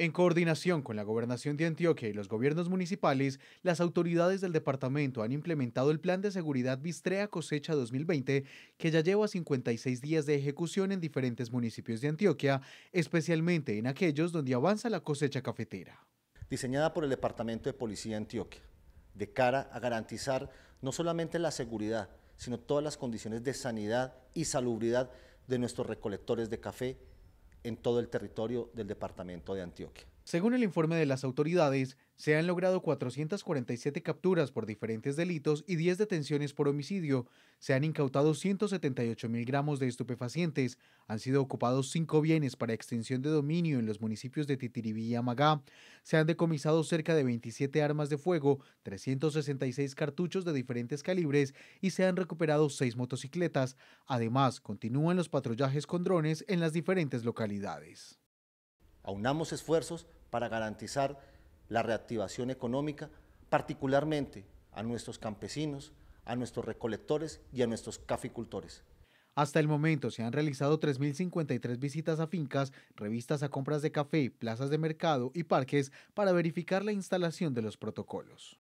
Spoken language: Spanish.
En coordinación con la Gobernación de Antioquia y los gobiernos municipales, las autoridades del departamento han implementado el Plan de Seguridad bistrea Cosecha 2020, que ya lleva 56 días de ejecución en diferentes municipios de Antioquia, especialmente en aquellos donde avanza la cosecha cafetera. Diseñada por el Departamento de Policía de Antioquia, de cara a garantizar no solamente la seguridad, sino todas las condiciones de sanidad y salubridad de nuestros recolectores de café en todo el territorio del departamento de Antioquia. Según el informe de las autoridades, se han logrado 447 capturas por diferentes delitos y 10 detenciones por homicidio. Se han incautado 178 mil gramos de estupefacientes. Han sido ocupados cinco bienes para extensión de dominio en los municipios de Titiribí y Amagá. Se han decomisado cerca de 27 armas de fuego, 366 cartuchos de diferentes calibres y se han recuperado seis motocicletas. Además, continúan los patrullajes con drones en las diferentes localidades. Aunamos esfuerzos para garantizar la reactivación económica, particularmente a nuestros campesinos, a nuestros recolectores y a nuestros caficultores. Hasta el momento se han realizado 3.053 visitas a fincas, revistas a compras de café, plazas de mercado y parques para verificar la instalación de los protocolos.